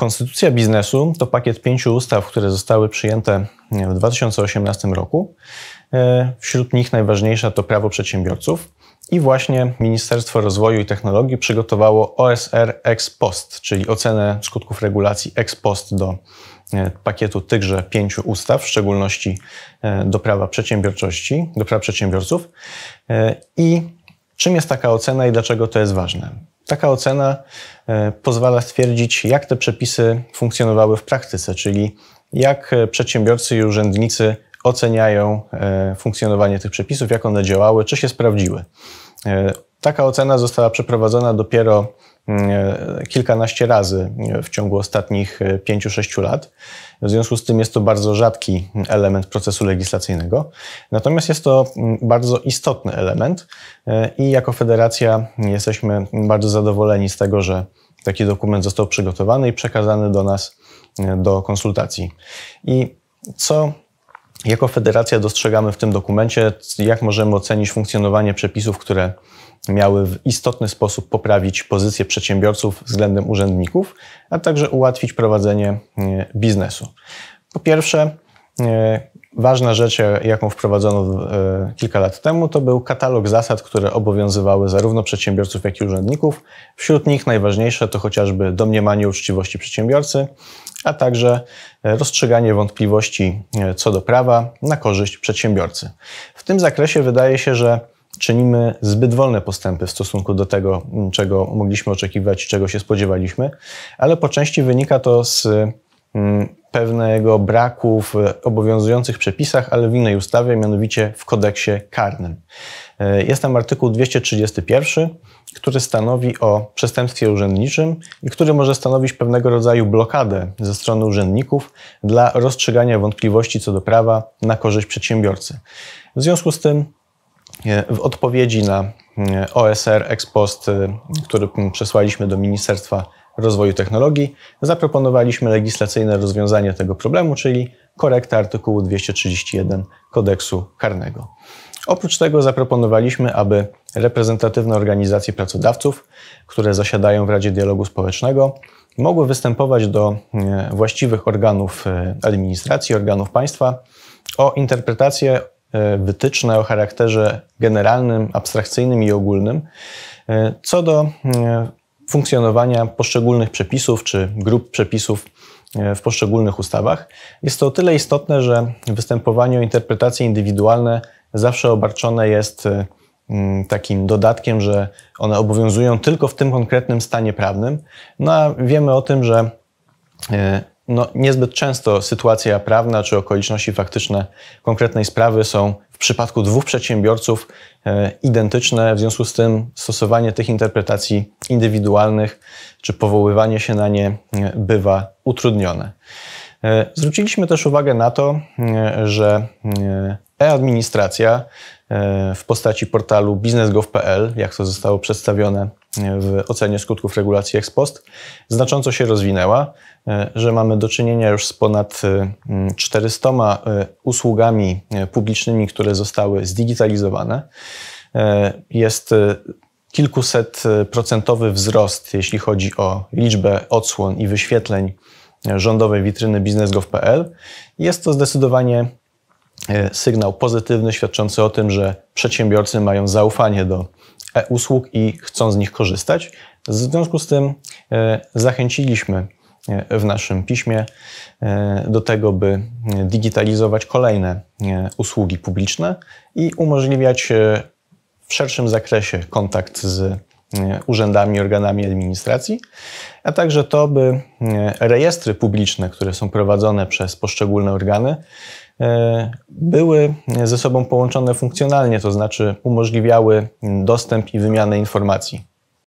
Konstytucja biznesu to pakiet pięciu ustaw, które zostały przyjęte w 2018 roku. E, wśród nich najważniejsza to prawo przedsiębiorców. I właśnie Ministerstwo Rozwoju i Technologii przygotowało OSR ex post, czyli ocenę skutków regulacji ex post do e, pakietu tychże pięciu ustaw, w szczególności e, do prawa przedsiębiorczości, do praw przedsiębiorców. I czym jest taka ocena i dlaczego to jest ważne? Taka ocena e, pozwala stwierdzić, jak te przepisy funkcjonowały w praktyce, czyli jak e, przedsiębiorcy i urzędnicy oceniają e, funkcjonowanie tych przepisów, jak one działały, czy się sprawdziły. Taka ocena została przeprowadzona dopiero mm, e, kilkanaście razy e, w ciągu ostatnich 5-6 e, lat. W związku z tym jest to bardzo rzadki element procesu legislacyjnego. Natomiast jest to mm, bardzo istotny element i jako federacja jesteśmy bardzo zadowoleni z tego, że taki dokument został przygotowany i przekazany do nas do konsultacji. I co jako federacja dostrzegamy w tym dokumencie, jak możemy ocenić funkcjonowanie przepisów, które miały w istotny sposób poprawić pozycję przedsiębiorców względem urzędników, a także ułatwić prowadzenie e, biznesu. Po pierwsze, e, Ważna rzecz, jaką wprowadzono e, kilka lat temu, to był katalog zasad, które obowiązywały zarówno przedsiębiorców, jak i urzędników. Wśród nich najważniejsze to chociażby domniemanie uczciwości przedsiębiorcy, a także e, rozstrzyganie wątpliwości e, co do prawa na korzyść przedsiębiorcy. W tym zakresie wydaje się, że czynimy zbyt wolne postępy w stosunku do tego, czego mogliśmy oczekiwać, czego się spodziewaliśmy, ale po części wynika to z pewnego braku w obowiązujących przepisach, ale w innej ustawie, mianowicie w kodeksie karnym. E, jest tam artykuł 231, który stanowi o przestępstwie urzędniczym i który może stanowić pewnego rodzaju blokadę ze strony urzędników dla rozstrzygania wątpliwości co do prawa na korzyść przedsiębiorcy. W związku z tym e, w odpowiedzi na e, OSR ex post, który przesłaliśmy do Ministerstwa Rozwoju Technologii zaproponowaliśmy legislacyjne rozwiązanie tego problemu, czyli korektę artykułu 231 kodeksu karnego. Oprócz tego zaproponowaliśmy, aby reprezentatywne organizacje pracodawców, które zasiadają w Radzie Dialogu Społecznego, mogły występować do e, właściwych organów e, administracji, organów państwa o interpretację e, wytyczne o charakterze generalnym, abstrakcyjnym i ogólnym co do funkcjonowania poszczególnych przepisów czy grup przepisów e, w poszczególnych ustawach. Jest to o tyle istotne, że w występowaniu interpretacje indywidualne zawsze obarczone jest e, mm, takim dodatkiem, że one obowiązują tylko w tym konkretnym stanie prawnym. No a wiemy o tym, że e, no, niezbyt często sytuacja prawna czy okoliczności faktyczne konkretnej sprawy są w przypadku dwóch przedsiębiorców e, identyczne, w związku z tym stosowanie tych interpretacji indywidualnych czy powoływanie się na nie e, bywa utrudnione. E, zwróciliśmy też uwagę na to, e, że e, e-administracja e, w postaci portalu biznesgov.pl, jak to zostało przedstawione w ocenie skutków regulacji ex post, znacząco się rozwinęła, e, że mamy do czynienia już z ponad 400 e, e, usługami publicznymi, które zostały zdigitalizowane. Jest kilkuset procentowy wzrost, jeśli chodzi o liczbę odsłon i wyświetleń rządowej witryny biznesgov.pl. Jest to zdecydowanie sygnał pozytywny, świadczący o tym, że przedsiębiorcy mają zaufanie do e-usług i chcą z nich korzystać. W związku z tym e, zachęciliśmy e, w naszym piśmie e, do tego, by digitalizować kolejne usługi publiczne i umożliwiać w szerszym zakresie kontakt z urzędami, organami administracji, a także to, by rejestry publiczne, które są prowadzone przez poszczególne organy, E, były ze sobą połączone funkcjonalnie, to znaczy umożliwiały dostęp i wymianę informacji.